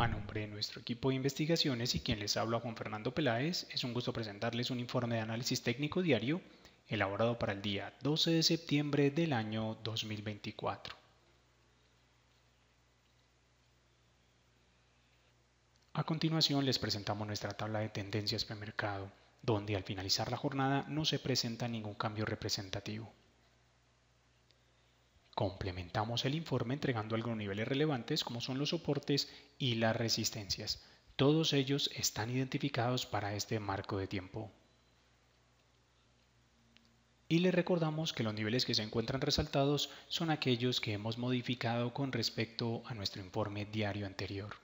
A nombre de nuestro equipo de investigaciones y quien les habla Juan Fernando Peláez, es un gusto presentarles un informe de análisis técnico diario elaborado para el día 12 de septiembre del año 2024. A continuación les presentamos nuestra tabla de tendencias mercado, donde al finalizar la jornada no se presenta ningún cambio representativo. Complementamos el informe entregando algunos niveles relevantes como son los soportes y las resistencias. Todos ellos están identificados para este marco de tiempo. Y les recordamos que los niveles que se encuentran resaltados son aquellos que hemos modificado con respecto a nuestro informe diario anterior.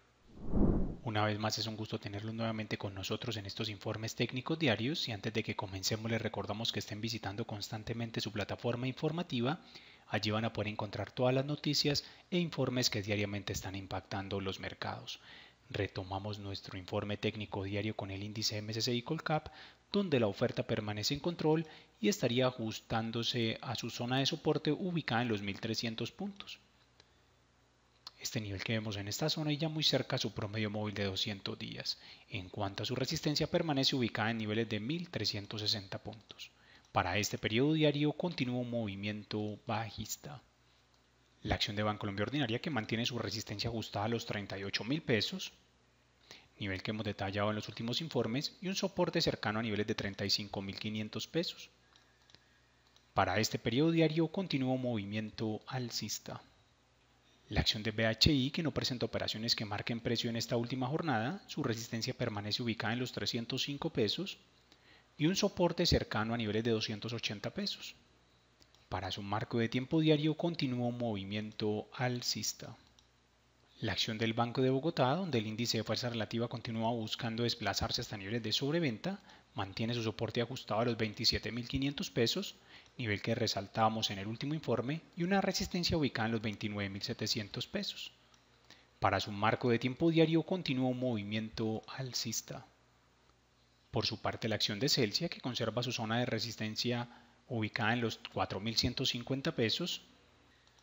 Una vez más es un gusto tenerlos nuevamente con nosotros en estos informes técnicos diarios y antes de que comencemos les recordamos que estén visitando constantemente su plataforma informativa Allí van a poder encontrar todas las noticias e informes que diariamente están impactando los mercados. Retomamos nuestro informe técnico diario con el índice MSCI Colcap, donde la oferta permanece en control y estaría ajustándose a su zona de soporte ubicada en los 1300 puntos. Este nivel que vemos en esta zona y ya muy cerca a su promedio móvil de 200 días. En cuanto a su resistencia permanece ubicada en niveles de 1360 puntos. Para este periodo diario continúa movimiento bajista. La acción de Bancolombia Ordinaria que mantiene su resistencia ajustada a los 38 mil pesos, nivel que hemos detallado en los últimos informes, y un soporte cercano a niveles de 35 mil 500 pesos. Para este periodo diario continúa movimiento alcista. La acción de BHI, que no presenta operaciones que marquen precio en esta última jornada, su resistencia permanece ubicada en los 305 pesos y un soporte cercano a niveles de 280 pesos. Para su marco de tiempo diario continuó un movimiento alcista. La acción del Banco de Bogotá, donde el índice de fuerza relativa continúa buscando desplazarse hasta niveles de sobreventa, mantiene su soporte ajustado a los 27.500 pesos, nivel que resaltamos en el último informe, y una resistencia ubicada en los 29.700 pesos. Para su marco de tiempo diario continuó un movimiento alcista. Por su parte, la acción de Celsius que conserva su zona de resistencia ubicada en los 4.150 pesos,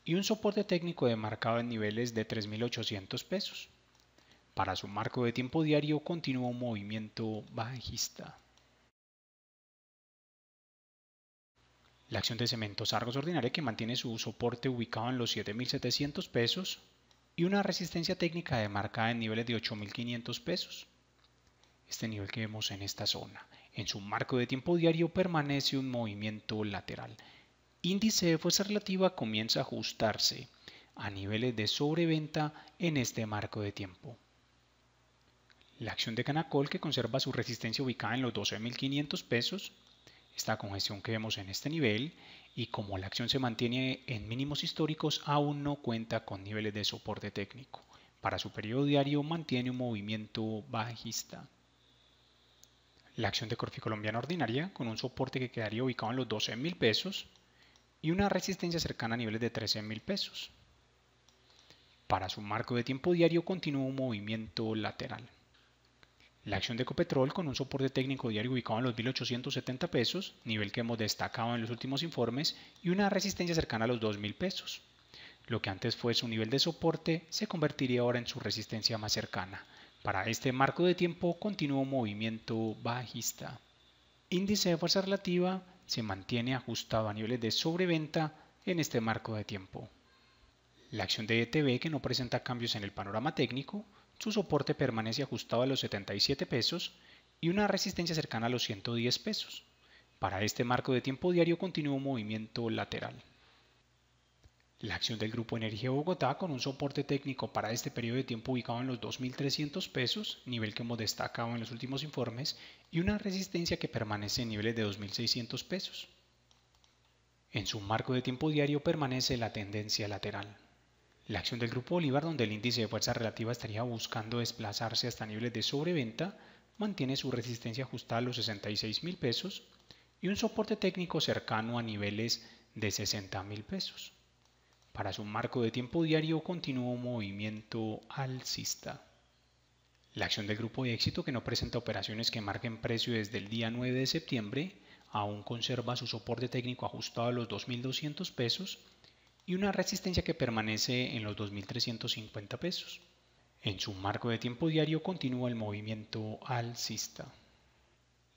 y un soporte técnico demarcado en niveles de 3.800 pesos. Para su marco de tiempo diario continúa un movimiento bajista. La acción de cementos Argos Ordinaria que mantiene su soporte ubicado en los 7.700 pesos y una resistencia técnica demarcada en niveles de 8.500 pesos. Este nivel que vemos en esta zona. En su marco de tiempo diario permanece un movimiento lateral. Índice de fuerza relativa comienza a ajustarse a niveles de sobreventa en este marco de tiempo. La acción de Canacol, que conserva su resistencia ubicada en los 12.500 pesos, esta congestión que vemos en este nivel, y como la acción se mantiene en mínimos históricos, aún no cuenta con niveles de soporte técnico. Para su periodo diario mantiene un movimiento bajista la acción de Corfi Colombiana ordinaria con un soporte que quedaría ubicado en los 12.000 pesos y una resistencia cercana a niveles de 13.000 pesos. Para su marco de tiempo diario continúa un movimiento lateral. La acción de Copetrol con un soporte técnico diario ubicado en los 1.870 pesos, nivel que hemos destacado en los últimos informes, y una resistencia cercana a los 2.000 pesos. Lo que antes fue su nivel de soporte se convertiría ahora en su resistencia más cercana, para este marco de tiempo continuo movimiento bajista. Índice de fuerza relativa se mantiene ajustado a niveles de sobreventa en este marco de tiempo. La acción de ETB que no presenta cambios en el panorama técnico, su soporte permanece ajustado a los 77 pesos y una resistencia cercana a los 110 pesos. Para este marco de tiempo diario continuo movimiento lateral. La acción del Grupo Energía Bogotá con un soporte técnico para este periodo de tiempo ubicado en los 2.300 pesos, nivel que hemos destacado en los últimos informes, y una resistencia que permanece en niveles de 2.600 pesos. En su marco de tiempo diario permanece la tendencia lateral. La acción del Grupo Bolívar, donde el índice de fuerza relativa estaría buscando desplazarse hasta niveles de sobreventa, mantiene su resistencia ajustada a los 66.000 pesos y un soporte técnico cercano a niveles de 60.000 pesos. Para su marco de tiempo diario un movimiento alcista. La acción del grupo de éxito que no presenta operaciones que marquen precio desde el día 9 de septiembre aún conserva su soporte técnico ajustado a los 2.200 pesos y una resistencia que permanece en los 2.350 pesos. En su marco de tiempo diario continúa el movimiento alcista.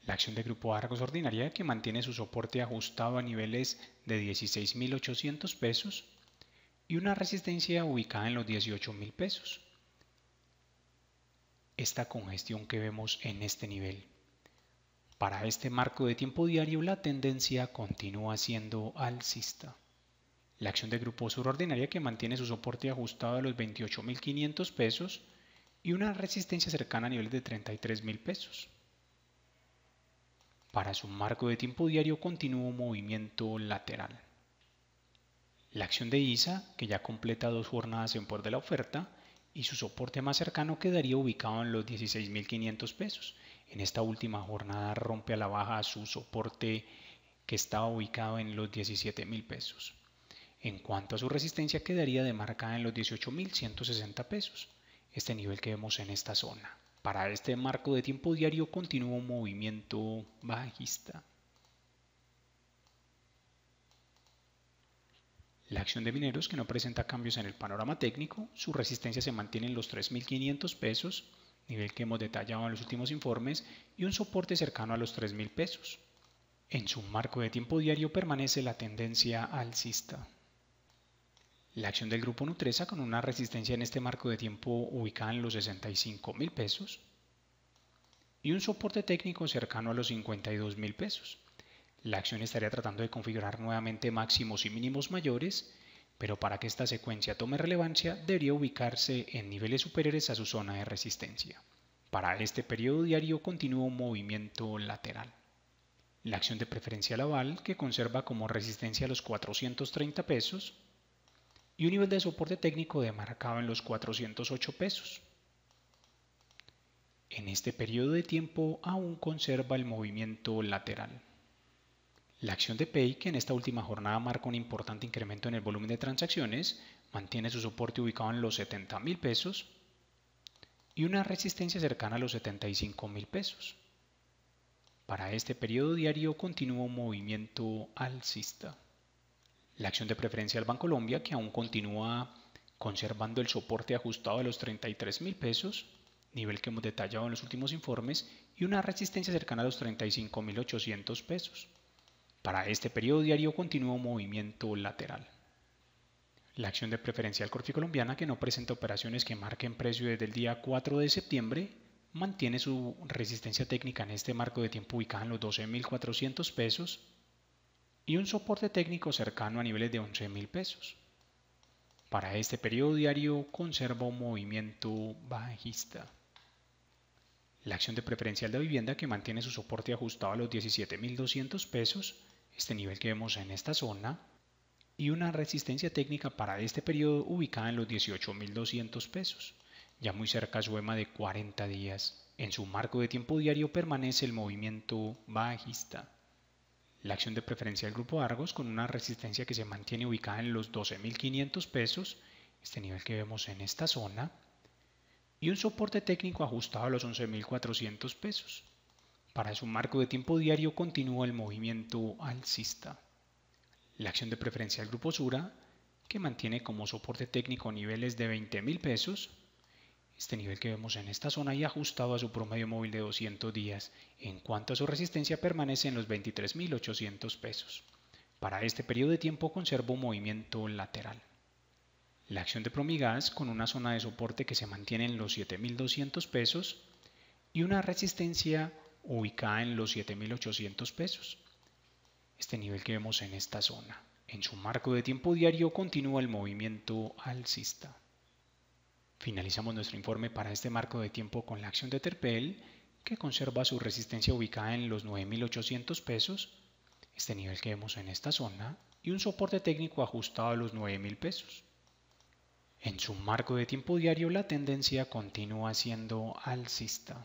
La acción del Grupo Argos Ordinaria que mantiene su soporte ajustado a niveles de 16.800 pesos y una resistencia ubicada en los 18.000 pesos. Esta congestión que vemos en este nivel. Para este marco de tiempo diario la tendencia continúa siendo alcista. La acción de grupo subordinaria que mantiene su soporte ajustado a los 28.500 pesos y una resistencia cercana a niveles de 33.000 pesos. Para su marco de tiempo diario continúa un movimiento lateral la acción de ISA, que ya completa dos jornadas en por de la oferta, y su soporte más cercano quedaría ubicado en los 16.500 pesos. En esta última jornada rompe a la baja su soporte que estaba ubicado en los 17.000 pesos. En cuanto a su resistencia quedaría demarcada en los 18.160 pesos, este nivel que vemos en esta zona. Para este marco de tiempo diario continúa un movimiento bajista. La acción de mineros, que no presenta cambios en el panorama técnico, su resistencia se mantiene en los 3.500 pesos, nivel que hemos detallado en los últimos informes, y un soporte cercano a los 3.000 pesos. En su marco de tiempo diario permanece la tendencia alcista. La acción del grupo Nutresa con una resistencia en este marco de tiempo ubicada en los 65.000 pesos y un soporte técnico cercano a los 52.000 pesos la acción estaría tratando de configurar nuevamente máximos y mínimos mayores, pero para que esta secuencia tome relevancia debería ubicarse en niveles superiores a su zona de resistencia. Para este periodo diario continúa un movimiento lateral. La acción de preferencia Laval, que conserva como resistencia los 430 pesos y un nivel de soporte técnico demarcado en los 408 pesos. En este periodo de tiempo aún conserva el movimiento lateral. La acción de Pay, que en esta última jornada marca un importante incremento en el volumen de transacciones, mantiene su soporte ubicado en los 70 mil pesos y una resistencia cercana a los 75 mil pesos. Para este periodo diario continúa un movimiento alcista. La acción de preferencia del Colombia, que aún continúa conservando el soporte ajustado a los 33 mil pesos, nivel que hemos detallado en los últimos informes, y una resistencia cercana a los 35.800 pesos. Para este periodo diario un movimiento lateral. La acción de preferencial colombiana, que no presenta operaciones que marquen precio desde el día 4 de septiembre, mantiene su resistencia técnica en este marco de tiempo ubicada en los 12.400 pesos y un soporte técnico cercano a niveles de 11.000 pesos. Para este periodo diario conserva un movimiento bajista. La acción de preferencial de vivienda que mantiene su soporte ajustado a los 17.200 pesos este nivel que vemos en esta zona, y una resistencia técnica para este periodo ubicada en los 18.200 pesos. Ya muy cerca e a su EMA de 40 días, en su marco de tiempo diario permanece el movimiento bajista. La acción de preferencia del grupo Argos con una resistencia que se mantiene ubicada en los 12.500 pesos, este nivel que vemos en esta zona, y un soporte técnico ajustado a los 11.400 pesos. Para su marco de tiempo diario continúa el movimiento alcista. La acción de preferencia del grupo Sura, que mantiene como soporte técnico niveles de 20.000 pesos, este nivel que vemos en esta zona y ajustado a su promedio móvil de 200 días, en cuanto a su resistencia permanece en los 23.800 pesos. Para este periodo de tiempo conservó movimiento lateral. La acción de Promigas con una zona de soporte que se mantiene en los 7.200 pesos y una resistencia ubicada en los 7.800 pesos. Este nivel que vemos en esta zona. En su marco de tiempo diario continúa el movimiento alcista. Finalizamos nuestro informe para este marco de tiempo con la acción de Terpel, que conserva su resistencia ubicada en los 9.800 pesos, este nivel que vemos en esta zona, y un soporte técnico ajustado a los 9.000 pesos. En su marco de tiempo diario la tendencia continúa siendo alcista.